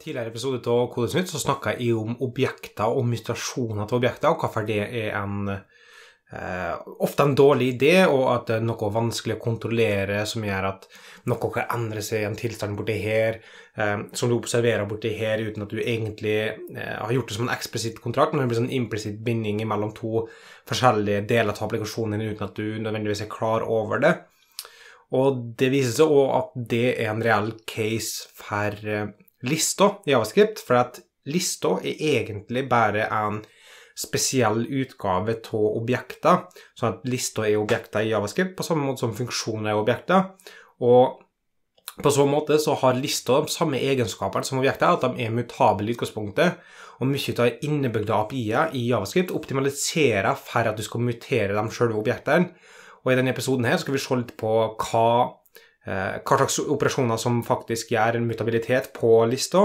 tidligere episode av Kodesnytt så snakka jeg om objekter og mutasjoner til objekter, og hvorfor det er en Uh, ofte en dårlig idé, og at det er noe vanskelig å kontrollere som gjør at noe kan endre seg i en tilstand borti her, uh, som du observerer borti her uten at du egentlig uh, har gjort det som en eksplisitt kontrakt, men det blir en sånn implisitt binding mellom to forskjellige deler av applikasjonen uten at du nødvendigvis er klar over det. Og det viser seg òg at det er en reell case for lista i Javascript, for at lista er egentlig bare en spesiell utgave av objekter. Sånn at lista er objekter i Javascript, på samme måte som funksjoner er objekter. Og på så måte så har lista de samme egenskapene som objekter, at de er mutable i utgangspunktet. Og mye av det innebygde API-er i Javascript optimaliserer for at du skal mutere de sjølve objektene. Og i denne episoden her skal vi se litt på hva Eh, hva slags operasjoner som faktisk gjør en mutabilitet på lista.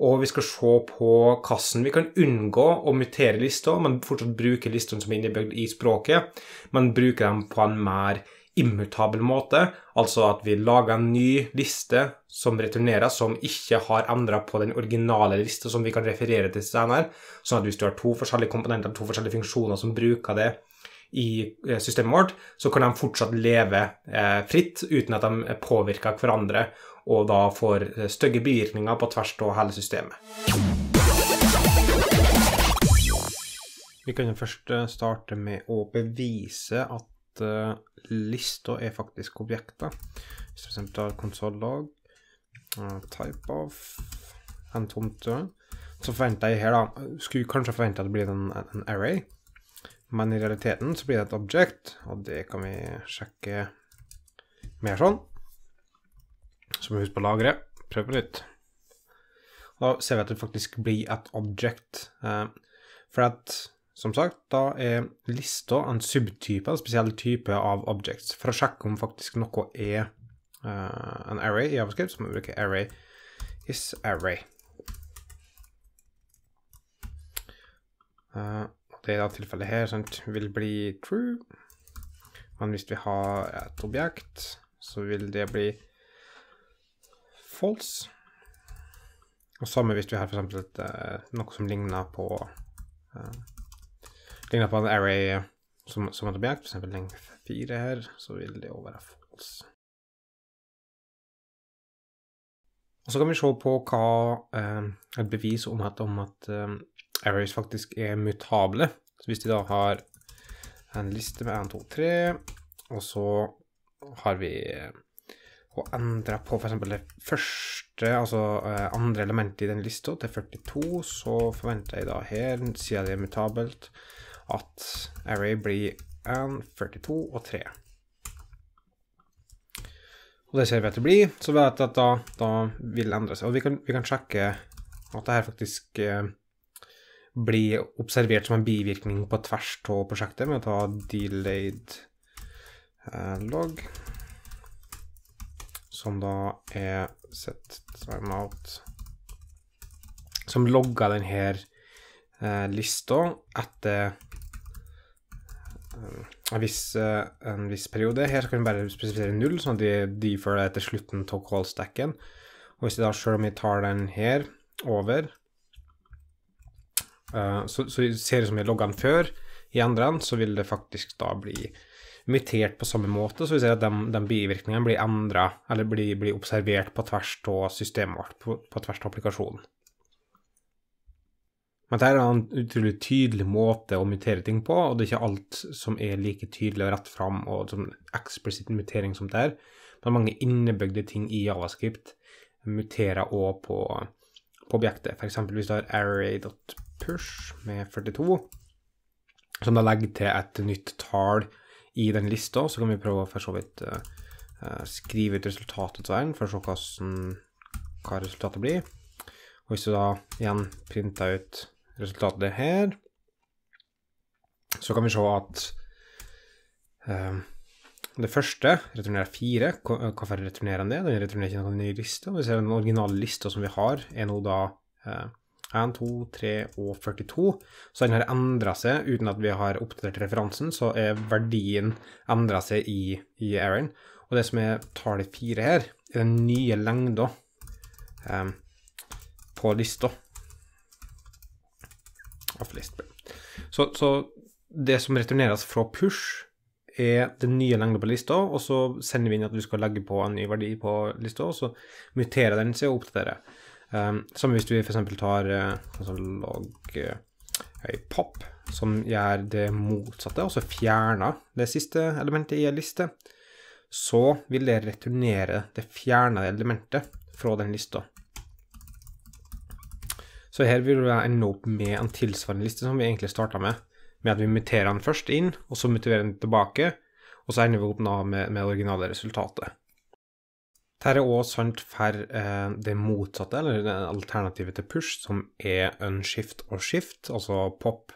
Og vi skal se på hvordan vi kan unngå å mutere lista, men fortsatt bruke listene som er innebygd i språket, men bruke dem på en mer immutabel måte. Altså at vi lager en ny liste som returnerer, som ikke har endra på den originale lista som vi kan referere til senere. Sånn at hvis du har to forskjellige komponenter, to forskjellige funksjoner som bruker det i eh, systemet vårt, så kan de fortsatt leve eh, fritt uten at de påvirker hverandre og da får eh, stygge bivirkninger på tvers av hele systemet. Vi kan først starte med å bevise at lista er faktisk objekter. Hvis vi f.eks. tar konsollag, type of, en tomte, så forventer jeg her da, skulle kanskje forvente at det blir en, en array. Men i realiteten så blir det et object, og det kan vi sjekke mer sånn. Så må vi huske på lagre. Prøv på nytt. Da ser vi at det faktisk blir et object. Eh, for at som sagt, da er lista en subtype, en spesiell type av objects. For å sjekke om faktisk noe er eh, en array i Javascript, så må vi bruke array is array. Uh, det er da tilfellet her, sant, vil bli true. Men hvis vi har et objekt, så vil det bli false. Og samme hvis vi har f.eks. Uh, eh, noe som ligner på uh, Ligner på en array som, som et objekt, for eksempel length 4 her, så vil det også være false. Og så kan vi se på hva uh, et bevis om at, om at arrays faktisk er mutable. Så hvis de da har en liste med 1, 2, 3, og så har vi eh, å endre på f.eks. det første, altså eh, andre elementet i den lista, til 42, så forventer jeg da her, siden det er mutabelt, at array blir 1, 42 og 3. Og det ser vi at det blir, så vet jeg at da, da vil det endre seg. Og vi kan, vi kan sjekke at det her faktisk eh, bli observert som en bivirkning på tvers av prosjektet med å ta delayed eh, log, som da er set timeout, som logger denne eh, lista etter eh, en viss, eh, en viss, periode. Her kan vi bare spesifisere null, sånn at de defaler det til slutten av stacken Og hvis jeg da selv om vi tar den her over, Uh, så, så ser det som jeg logga den før, i andre enden, så vil det faktisk da bli mutert på samme måte. Så vi ser at den de bivirkningene blir endra, eller blir, blir, observert på tvers av systemet vårt, på, på tvers av applikasjonen. Men dette er en utrolig tydelig måte å mutere ting på, og det er ikke alt som er like tydelig og rett fram og som eksplisitt mutering som det er. Men mange innebygde ting i javascript muterer også på, på objektet. F.eks. hvis du har array.py push med 42, som da legger til et nytt tall i den lista. Så kan vi prøve å for så vidt uh, skrive ut resultatet til den, for å se hvordan, hva resultatet blir. Og hvis du da igjen printer ut resultatet her, så kan vi se at uh, det første returnerer fire. Hvorfor returnerer den det? Den returnerer ikke noen ny liste. Vi ser den originale lista som vi har, er nå da eh, 1, 2, 3 og 42. Så den har endra seg uten at vi har oppdatert referansen, så er verdien endra seg i, i Aaron. Og det som er tallet 4 her, er den nye lengda um, på lista. Så, så det som returneres fra push, er den nye lengda på lista, og så sender vi inn at du skal legge på en ny verdi på lista, og så muterer den seg og oppdaterer. Um, som hvis du f.eks. tar altså eh, sånn log høy eh, pop, som gjør det motsatte, altså fjerner det siste elementet i en liste, så vil det returnere det fjernede elementet fra den lista. Så her vil vi ende opp med en tilsvarende liste som vi egentlig starta med, med at vi muterer den først inn, og så muterer den tilbake, og så ender vi opp med, med det originale resultatet. Dette er òg sant for eh, det motsatte, eller det alternativet til push, som er unshift og shift, altså pop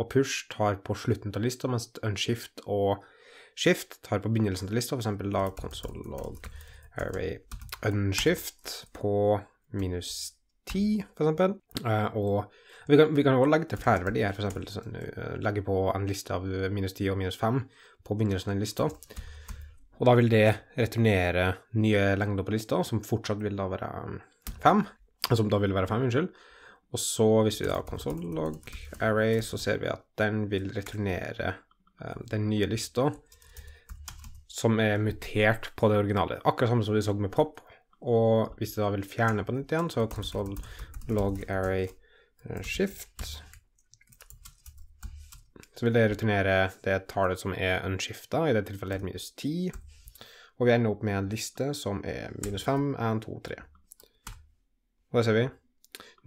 og push tar på slutten av lista, mens unshift og shift tar på begynnelsen av lista, f.eks. da konsollog array unshift på minus 10, f.eks. Eh, og vi kan, vi også legge til flere verdier, f.eks. Eh, legge på en liste av minus 10 og minus 5 på begynnelsen av en lista. Og da vil det returnere nye lengder på lista, som fortsatt vil da være um, fem. Som da vil være fem, unnskyld. Og så, hvis vi da har konsollog, array, så ser vi at den vil returnere um, den nye lista som er mutert på det originale. Akkurat samme som vi så med pop. Og hvis du da vil fjerne på nytt igjen, så console log array uh, shift. Så vil det returnere det tallet som er unshifta, i det tilfellet minus 10. Og vi ender opp med en liste som er minus 5, 1, 2, 3. Og det ser vi.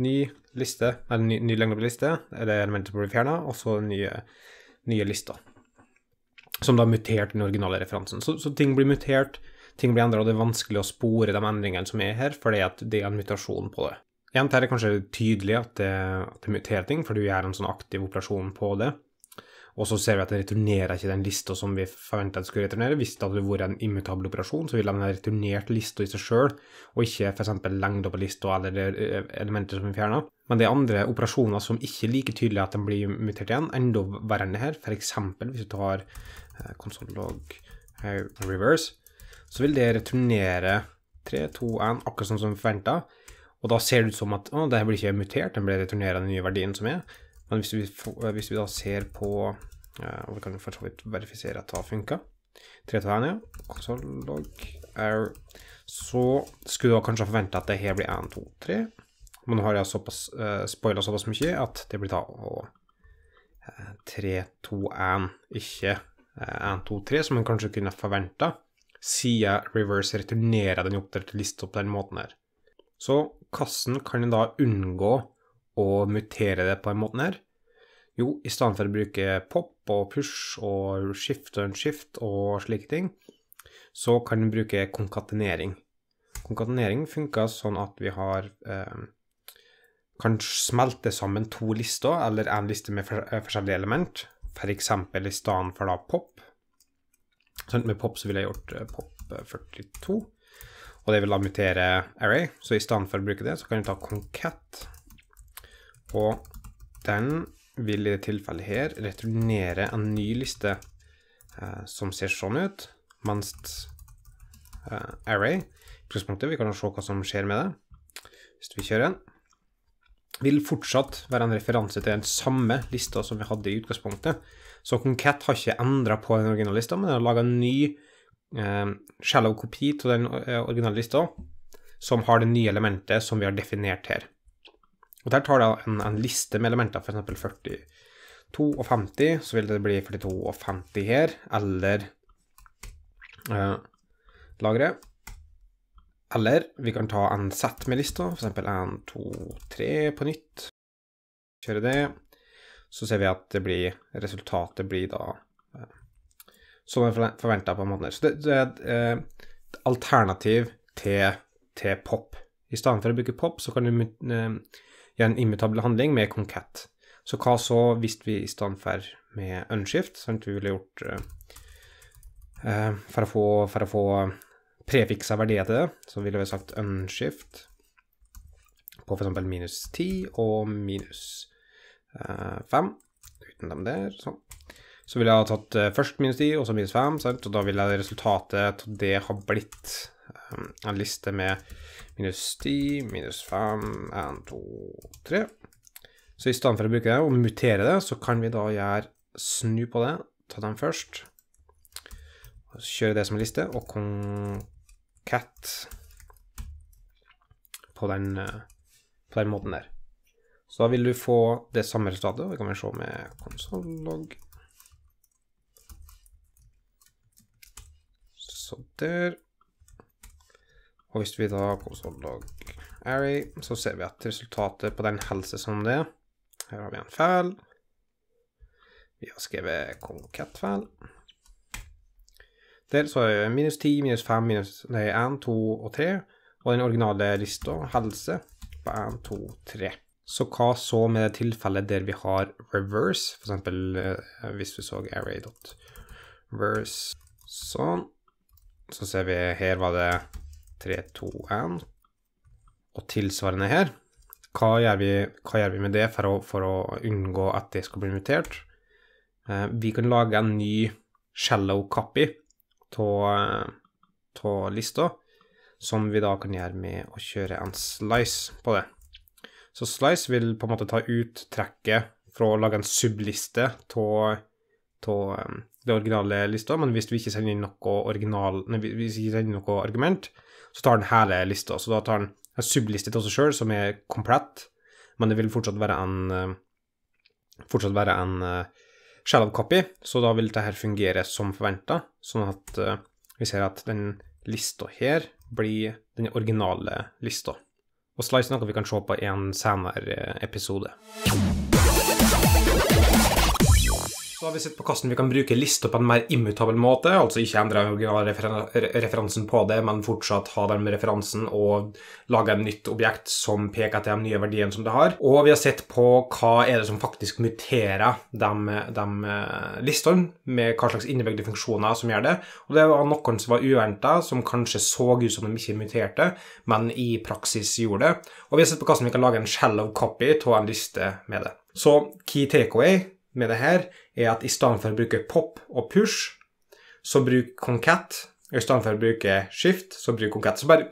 Ny liste, eller ny, ny lengde på liste, eller elementer blir fjerna, og så nye, nye lister. Som da muterte den originale referansen. Så, så, ting blir mutert, ting blir endret, og det er vanskelig å spore de endringene som er her, fordi at det er en mutasjon på det. Igjen, her er kanskje tydelig at det, at det muterer ting, for du gjør en sånn aktiv operasjon på det. Og så ser vi at den returnerer ikke den lista som vi forventa den skulle returnere. Hvis det hadde vært en immutabel operasjon, så ville den ha returnert lista i seg sjøl, og ikke f.eks. lengda på lista eller eh, elementer som vi fjerna. Men det er andre operasjoner som ikke er like tydelig at den blir mutert igjen, enda verre enn det her. F.eks. hvis du tar eh, konsollog eh, reverse, så vil det returnere 3, 2, 1, akkurat sånn som vi forventa. Og da ser det ut som at å, det her blir ikke mutert, den blir returnert den nye verdien som er. Men hvis vi, eh, hvis vi da ser på eh, og vi kan for så vidt verifisere at det har funka. Tretårnet, konsollog, air. Så skulle du kanskje ha forventa at det her blir 1, 2, 3. Men nå har jeg såpass, uh, eh, spoila såpass mye at det blir da og, uh, 3, 2, 1, ikke uh, 1, 2, 3, som en kanskje kunne forventa, siden Reverse returnerer den oppdaterte lista på den måten her. Så kassen kan da unngå og mutere det på en måte her? Jo, i stedet for å bruke pop og push og skift og unskift og slike ting, så kan vi bruke konkatenering. Konkatenering funker sånn at vi har eh, kan smelte sammen to lister, eller en liste med eh, forskjellige element, f.eks. For i stedet for da pop. Sånn, med pop så ville jeg gjort eh, pop 42, eh, og det vil da mutere array, så i stedet for å bruke det, så kan vi ta concat og den vil i dette tilfellet her returnere en ny liste eh, som ser sånn ut, mens eh, array utgangspunktet, vi kan se hva som skjer med det. Hvis vi kjører den, vil fortsatt være en referanse til den samme lista som vi hadde i utgangspunktet. Så Concat har ikke endra på den originale lista, men har laga en ny eh, shallow kopi av den eh, originale lista, som har det nye elementet som vi har definert her. Og Der tar du en, en liste med elementer, f.eks. 42 og 50, så vil det bli 42 og 50 her, eller eh, lagret. Eller vi kan ta en sett med lister, f.eks. 1, 2, 3 på nytt. Kjøre det. Så ser vi at det blir, resultatet blir da eh, som er forventa på en måte. Så det, det er eh, et eh, alternativ til, til pop. I stedet for å bruke pop, så kan du eh, gjøre en immutabel handling med concat. Så hva så hvis vi i stedet for med unshift, som vi ville gjort eh, eh, for, å få, for å få prefiksa verdier til det, så ville vi sagt unshift på f.eks. minus 10 og minus eh, 5. Uten dem der, sånn. Så ville jeg ha tatt eh, først minus 10, og så minus 5, sant? og da ville resultatet av det ha blitt Eh, en liste med minus 10, minus 5, 1, 2, 3. Så i stedet for å bruke det og mutere det, så kan vi da gjøre snu på det, ta dem først, kjøre det som en liste, og concat på den, eh, på den måten der. Så da vil du få det samme resultatet. Det kan vi se med konsollogg. Så der. Og hvis vi da konsollog array, så ser vi at resultatet på den helse som det er. Her har vi en fæl. Vi har skrevet konkettfæl. Der så er det minus 10, minus 5, minus nei, 1, 2 og 3. Og den originale lista, helse, på 1, 2, 3. Så hva så med det tilfellet der vi har reverse, for eksempel eh, hvis vi så array.reverse, sånn. Så ser vi her var det 3, 2, 1. Og tilsvarende her. Hva gjør vi, hva gjør vi med det for å, for å, unngå at det skal bli mutert? Eh, vi kan lage en ny shallow copy av lista, som vi da kan gjøre med å kjøre en slice på det. Så slice vil på en måte ta ut trekket fra å lage en subliste av eh, det originale lista, men hvis vi ikke sender inn noe, original, nei, hvis vi sender inn noe argument, så tar den hele lista. Så da tar den en subliste til seg sjøl som er komplett, men det vil fortsatt være en eh, fortsatt være en eh, shallow copy, så da vil dette fungere som forventa. Sånn at eh, vi ser at den lista her blir den originale lista. Og slice er noe vi kan se på i en senere episode. Så har vi sett på hvordan vi kan bruke lister på en mer immutabel måte, altså ikke endre originalreferansen på det, men fortsatt ha den med referansen og lage et nytt objekt som peker til de nye verdiene som det har. Og vi har sett på hva er det som faktisk muterer de, de eh, listene, med hva slags innebygde funksjoner som gjør det. Og det var noen som var uventa, som kanskje så ut som de ikke muterte, men i praksis gjorde det. Og vi har sett på hvordan vi kan lage en shallow copy av en liste med det. Så key takeaway med det her, er at i stedet for å bruke pop og push, så bruk concat. Og i stedet for å bruke skift, så bruk concat. Så bare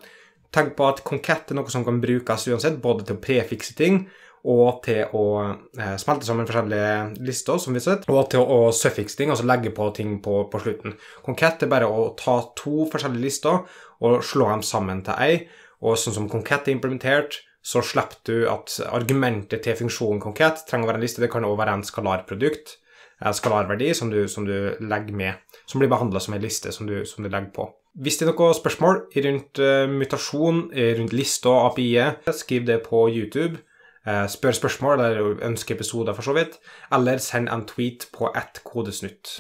tenk på at concat er noe som kan brukes uansett, både til å prefikse ting og til å eh, smelte sammen forskjellige lister, som vi har sett, og til å suffikse ting, altså legge på ting på, på slutten. Konkett er bare å ta to forskjellige lister og slå dem sammen til ei, og sånn som konkett er implementert, så slipper du at argumentet til funksjonen konkret trenger å være en liste. Det kan også være en skalarprodukt, en skalarverdi, som du, som du legger med, som blir behandla som en liste som du, som du, legger på. Hvis det er noen spørsmål rundt eh, mutasjon, eh, rundt liste og API-et, skriv det på YouTube. Eh, spør spørsmål eller ønske episoder, for så vidt. Eller send en tweet på ett kodesnutt.